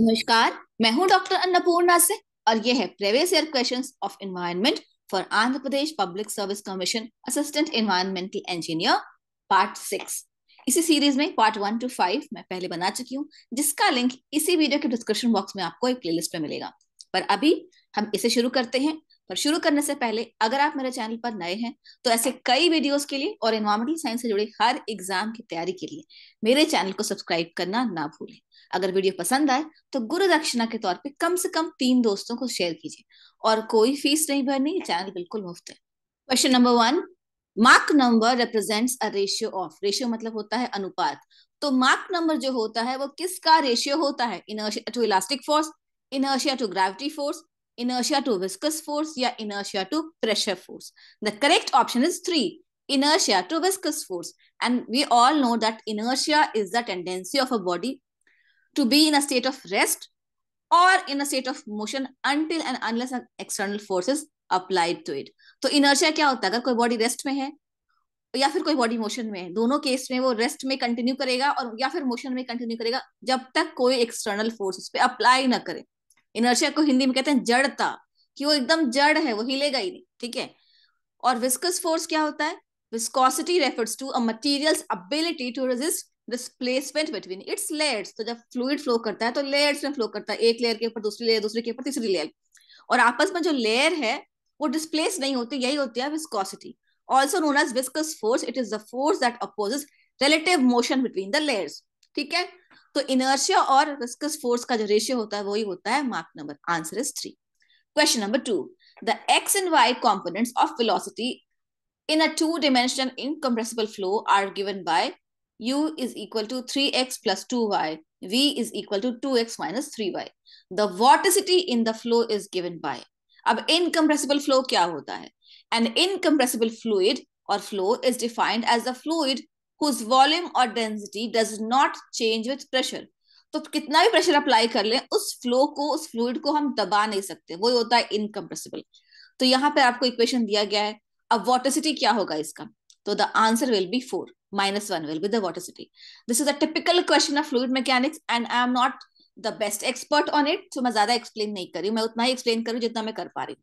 नमस्कार मैं हूं डॉक्टर अन्नपूर्णा से और ये है previous year questions of environment for Andhra Pradesh public service commission assistant environmental engineer part six इसी सीरीज में पार्ट वन टू फाइव मैं पहले बना चुकी हूँ जिसका लिंक इसी वीडियो के डिस्क्रिप्शन बॉक्स में आपको एक प्लेलिस्ट में मिलेगा पर अभी हम इसे शुरू करते हैं पर शुरू करने से पहले अगर आप मेरे चैनल पर नए हैं तो ऐसे कई वीडियोस के लिए और एनवायरमेंटल साइंस से जुड़े हर एग्जाम की तैयारी के लिए मेरे चैनल को सब्सक्राइब करना ना भूलें अगर वीडियो पसंद आए तो गुरु दक्षिणा के तौर पे कम से कम तीन दोस्तों को शेयर कीजिए और कोई फीस नहीं भरनी चैनल बिल्कुल मुफ्त है question number one mark number represents a ratio of ratio मतलब होता है अनुपात तो मार्क नंबर जो होता है वो किसका रेशियो होता है inertia to elastic force inertia to gravity force inertia to viscous force या inertia to pressure force the correct option is three inertia to viscous force and we all know that inertia is the tendency of a body to be in a state of rest or in a state of motion until and unless an external force is applied to it. तो inertia क्या होता है अगर कोई body rest में है या फिर कोई बॉडी मोशन में है दोनों केस में वो रेस्ट में कंटिन्यू करेगा और या फिर मोशन में कंटिन्यू करेगा जब तक कोई एक्सटर्नल फोर्स उस पर अप्लाई ना करे इनर्शिया को हिंदी में कहते हैं जड़ता कि वो एकदम जड़ है वो हिलेगा ही नहीं ठीक है और विस्कस फोर्स क्या होता है viscosity refers to a material's ability to resist displacement between its layers तो जब फ्लूड फ्लो करता है तो लेयर्स में फ्लो करता है एक लेयर के ऊपर दूसरी लेयर दूसरी के ऊपर तीसरी लेयर और आपस में जो लेयर है वो डिस्प्लेस नहीं होती यही होती है viscosity also known as viscous force it is the force that opposes relative motion between the layers ठीक है तो इनर्शिया और विस्कस फोर्स का जो रेशियो होता है वही होता है mark number answer is three question number two the X and Y components of velocity in a two dimensional incompressible flow are given by u is equal to 3x plus 2y. v is equal to 2x minus 3y. The vorticity in the flow is given by. ab incompressible flow kya hota hai An incompressible fluid or flow is defined as a fluid whose volume or density does not change with pressure. तो कितना भी pressure apply कर लें उस flow को उस fluid को हम दबा नहीं सकते वो होता है इनकम्प्रेसिबल तो यहाँ पे आपको इक्वेशन दिया गया है अब वॉटिसिटी क्या होगा इसका तो the answer will be four minus 1 will be the vorticity. This is a typical question of fluid mechanics and I am not the best expert on it. So मैं ज़्यादा explain नहीं करी मैं उतना ही explain करूँ जितना मैं कर पा रही हूँ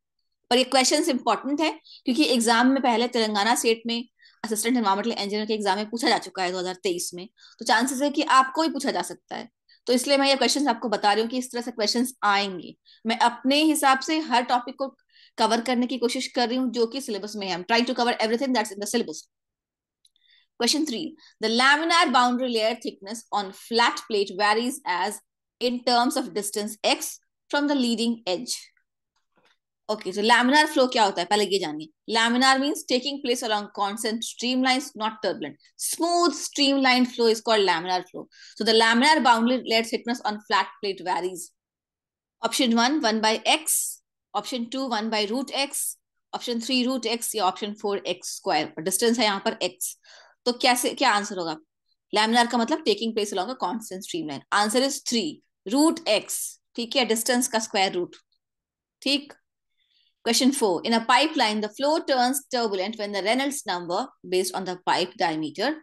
पर ये क्वेश्चन इंपॉर्टेंट है क्योंकि एग्जाम में पहले तेलंगाना स्टेट में असिस्टेंट एनवायरमेंटल इंजीनियर के एग्जाम में पूछा जा चुका है 2023 में तो चांसेस है कि आपको ही पूछा जा सकता है तो इसलिए मैं ये क्वेश्चंस आपको बता रही हूँ कि इस तरह से क्वेश्चंस आएंगे मैं अपने हिसाब से हर टॉपिक को कवर करने की कोशिश कर रही हूँ जो कि सिलेबस में है try to cover everything that's in the syllabus Question three, the laminar boundary layer thickness on flat plate varies as in terms of distance x from the leading edge. Okay, so laminar flow क्या होता है पहले ये जानिए Laminar means taking place along constant streamlines, not turbulent. Smooth streamlined flow is called laminar flow. So the laminar boundary layer thickness on flat plate varies. Option 1, 1 by x. Option 2, 1 by root x. Option 3, root x. The option 4, x square. distance है यहाँ x. तो कैसे क्या answer होगा laminar का मतलब taking place along a stream line answer is three root X ठीक है डिस्टेंस का स्क्वायर रूट ठीक question four in a pipe line the flow turns turbulent when the Reynolds number based on the pipe diameter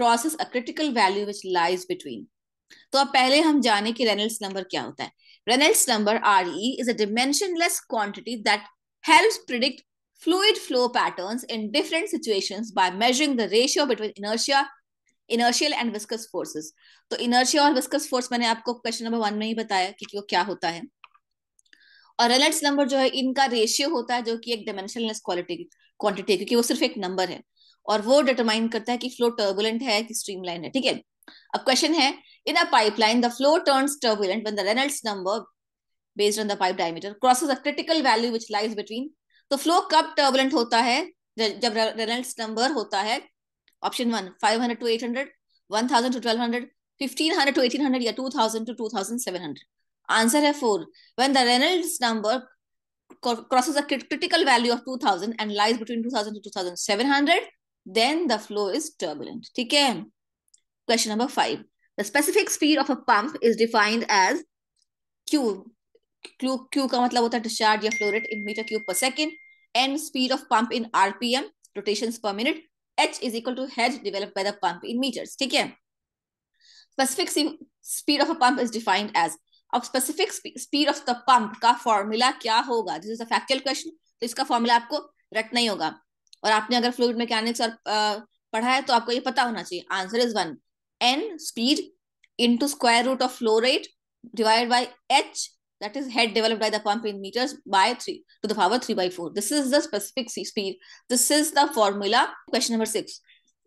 crosses a critical value which lies between तो अब पहले हम जाने कि रेनल्स नंबर क्या होता है Reynolds number R E is a dimensionless quantity that helps predict fluid flow patterns in different situations by measuring the ratio between inertia inertial and viscous forces तो इनर्शिया और विस्कस फोर्स मैंने आपको question number one में ही बताया कि वो क्या होता है और रेलेट्स नंबर जो है इनका रेशियो होता है जो कि एक डायमेंशनलेस क्वालिटी क्वांटिटी है क्योंकि वो सिर्फ एक नंबर है और वो डिटरमाइन करता है कि फ्लो टर्बुलेंट है कि स्ट्रीमलाइन है ठीक है अब क्वेश्चन है in a pipeline the flow turns turbulent when the Reynolds number based on the pipe diameter crosses a critical value which lies between तो फ्लो कब टर्बुलेंट होता है जब रेनल्ड नंबर होता है option one five hundred to eight hundred one thousand to twelve hundred fifteen hundred to eighteen hundred या two thousand to two thousand seven hundred answer है four when the Reynold number crosses a critical value of 2000 and lies between 2000 to 2700 then the flow is turbulent ठीक है question number five the specific speed of a pump is defined as Q Q Q का मतलब होता है discharge या flow rate in metre cube per second N speed of pump in RPM rotation per minute H is equal to head develop by the pump in metres ठीक है specific speed of a pump is defined as अब specific speed of the pump का formula क्या होगा this is a factual question तो इसका formula आपको रटना ही होगा और आपने अगर फ्लूड मैकेनिक्स और पढ़ा है तो आपको ये पता होना चाहिए answer is one N speed into square root of flow rate divide by H that is head developed by the pump in meters by 3 to the power 3 by 4. This is the specific speed. This is the formula. Question number 6.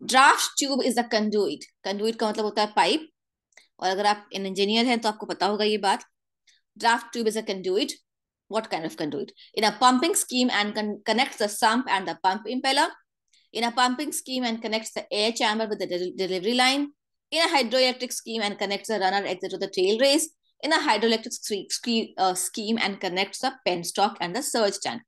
Draft tube is a conduit. Conduit का मतलब होता है pipe. और अगर आप an engineer हैं तो आपको पता होगा ये बात draft tube is a conduit. What kind of conduit? In a pumping scheme and con connects the sump and the pump impeller. In a pumping scheme and connects the air chamber with the de delivery line. In a hydroelectric scheme and connects the runner exit to the tail race. Uh, in a hydroelectric scheme and connects the penstock and the surge tank.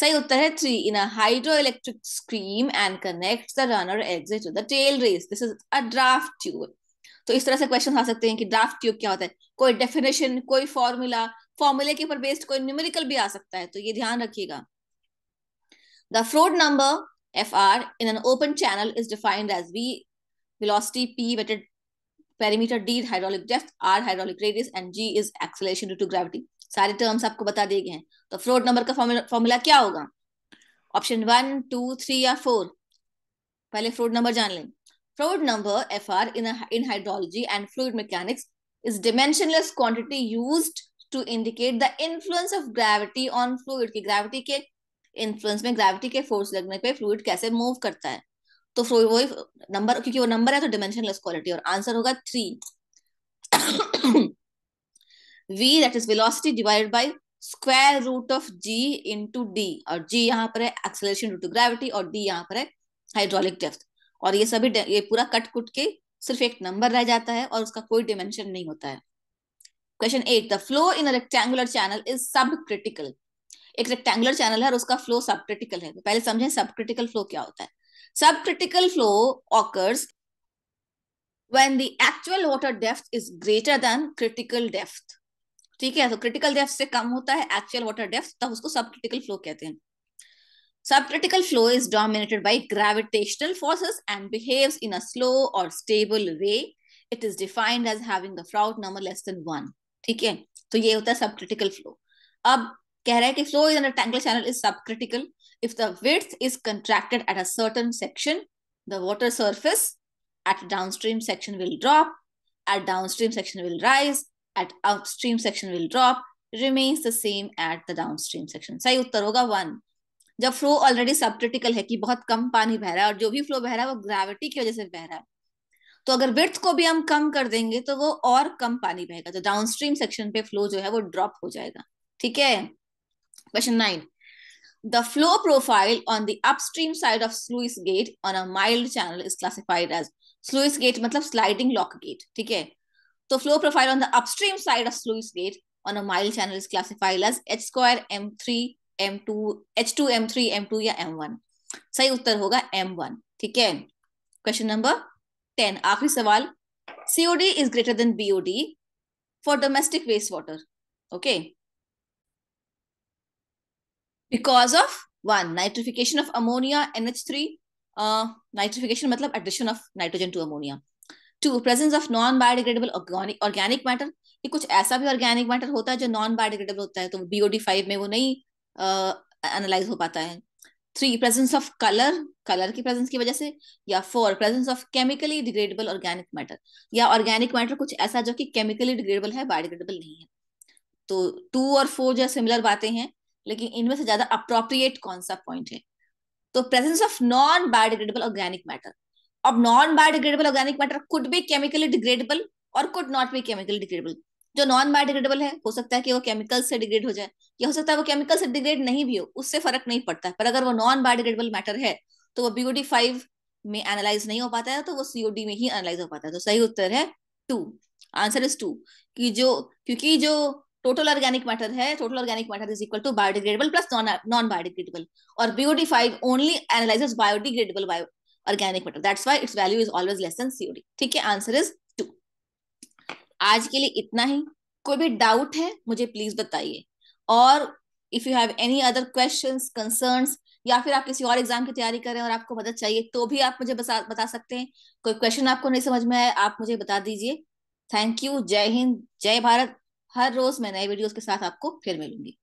सही उत्तर है three in a hydroelectric scheme and connects the runner exit to the tail race this is a draft tube तो इस तरह से question आ सकते हैं कि ड्राफ्ट ट्यूब क्या होता है कोई डेफिनेशन कोई फॉर्मूला फॉर्मूले के ऊपर बेस्ड कोई न्यूमेरिकल भी आ सकता है तो ये ध्यान रखिएगा the float number fr in an open channel is defined as v velocity p weighted perimeter D hydraulic depth R hydraulic radius and G is acceleration due to gravity सारे terms आपको बता दिए गए हैं तो फ्लोट नंबर का formula क्या होगा ऑप्शन वन टू थ्री या फोर पहले फ्लोट नंबर जान लें float number F R in in hydrology and fluid mechanics is dimensionless quantity use to indicate the influence of gravity on fluid की gravity के influence में gravity के force लगने पे फ्लूड कैसे मूव करता है तो वही नंबर क्योंकि वो नंबर है तो डिमेंशनलेस क्वालिटी और आंसर होगा three v that is velocity divide by square root of g into D और g यहाँ पर है एक्सेलरेशन ड्यू टू ग्रेविटी और d यहाँ पर है हाइड्रोलिक डेप्थ और ये सभी ये पूरा कट कुट के सिर्फ एक नंबर रह जाता है और उसका कोई डिमेंशन नहीं होता है question at the flow in rectangular channel is subcritical एक रेक्टेंगुलर चैनल है और उसका फ्लो सब क्रिटिकल है तो पहले समझें सब क्रिटिकल फ्लो क्या होता है Subcritical flow occurs when the actual water depth is greater than critical depth. ठीक है तो क्रिटिकल डेप्थ से कम होता है एक्चुअल वाटर डेप्थ तब उसको सब क्रिटिकल फ्लो कहते हैं subcritical flow is dominated by gravitational forces and behave in a slow और stable way it is defined as है the number less than one ठीक है तो ये होता है सब क्रिटिकल फ्लो अब कह रहा है कि फ्लो इज इन टैंकल channel is subcritical if the width is contracted at a certain section the water surface at downstream section will drop at downstream section will rise at upstream section will drop remains the same at the downstream section सही उत्तर होगा one जब flow already सब critical है कि बहुत कम पानी बह रहा है और जो भी फ्लो बह रहा है वो ग्रेविटी की वजह से बह रहा है तो अगर विड्थ को भी हम कम कर देंगे तो वो और कम पानी बहेगा तो डाउन स्ट्रीम सेक्शन पे फ्लो जो है वो ड्रॉप हो जाएगा ठीक है Question nine. The flow profile on the upstream side of sluice gate on a mild channel is classified as sluice gate मतलब sliding lock gate ठीक है तो flow profile on the upstream side of sluice gate on a mild channel is classified as h square m3 m2 h2 m3 m2 या m1 सही उत्तर होगा m1 ठीक है Question number 10 आखिरी सवाल COD is greater than BOD for domestic wastewater okay because of one nitrification of ammonia NH three nitrification मतलब addition of nitrogen to ammonia two presence of non biodegradable organic matter ये कुछ ऐसा भी organic matter होता है जो non biodegradable होता है तो बीओडी फाइव में वो नहीं एनालाइज uh, हो पाता है three presence of colour colour की प्रेजेंस की वजह से या four presence of chemically degradable organic matter या ऑर्गेनिक मैटर कुछ ऐसा जो कि केमिकली डिग्रेडेबल है बायोडिग्रेडेबल नहीं है तो टू और फोर जो सिमिलर बातें हैं लेकिन इनमें से ज्यादा अप्रोप्रिएट कौन सा पॉइंट है तो presence of non biodegradable organic matter अब non biodegradable organic matter could be chemically degradable और could not be chemically degradable जो नॉन बायोडिग्रेडेबल है हो सकता है कि वो केमिकल से डिग्रेड हो जाए या हो सकता है वो केमिकल से डिग्रेड नहीं भी हो उससे फर्क नहीं पड़ता पर अगर वो नॉन बायोडिग्रेडेबल मैटर है तो वो बीओडी फाइव में एनालाइज नहीं हो पाता है तो वो सीओडी में ही एनालाइज हो पाता है तो सही उत्तर है टू आंसर इज टू कि जो क्योंकि जो टोटल ऑर्गेनिक मैटर है total organic matter is equal to biodegradable plus non biodegradable और BOD five only analyse biodegradable bio organic matter that's why its value is always less than COD ठीक है answer is to आज के लिए इतना ही कोई भी डाउट है मुझे प्लीज बताइए और if you have any other question concern या फिर आप किसी और एग्जाम की तैयारी करें और आपको मदद चाहिए तो भी आप मुझे बता, बता सकते हैं कोई क्वेश्चन आपको नहीं समझ में आए आप मुझे बता दीजिए थैंक यू जय हिंद जय भारत हर रोज मैं नए वीडियोस के साथ आपको फिर मिलूंगी